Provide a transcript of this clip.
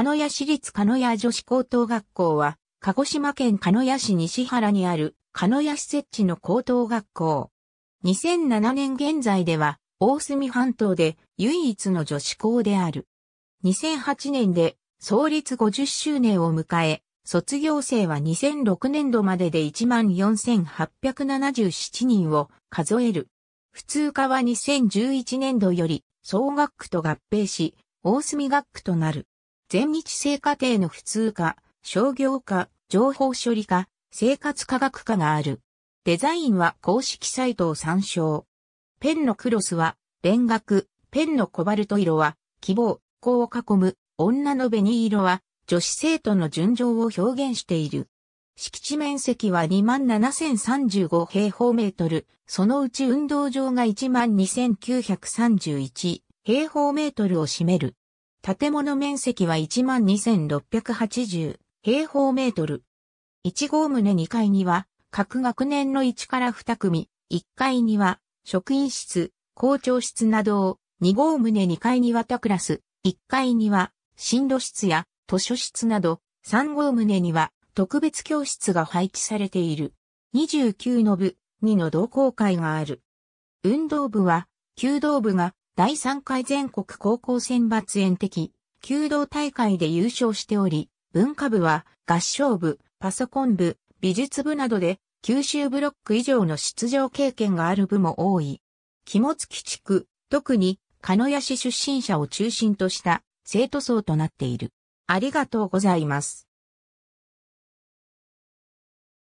鹿屋市立鹿屋女子高等学校は、鹿児島県鹿屋市西原にある鹿屋施設地の高等学校。2007年現在では、大隅半島で唯一の女子校である。2008年で創立50周年を迎え、卒業生は2006年度までで14,877人を数える。普通科は2011年度より総学区と合併し、大隅学区となる。全日制課程の普通科、商業科、情報処理科、生活科学科がある。デザインは公式サイトを参照。ペンのクロスは、連学、ペンのコバルト色は、希望、子を囲む、女の紅色は、女子生徒の純情を表現している。敷地面積は27,035平方メートル、そのうち運動場が12,931平方メートルを占める。建物面積は12,680平方メートル。1号棟2階には、各学年の1から2組、1階には、職員室、校長室などを、2号棟2階には他クラス、1階には、進路室や図書室など、3号棟には、特別教室が配置されている。29の部、2の同好会がある。運動部は、弓道部が第3回全国高校選抜演的、弓道大会で優勝しており、文化部は合唱部、パソコン部、美術部などで九州ブロック以上の出場経験がある部も多い。肝付地区、特に鹿屋市出身者を中心とした生徒層となっている。ありがとうございます。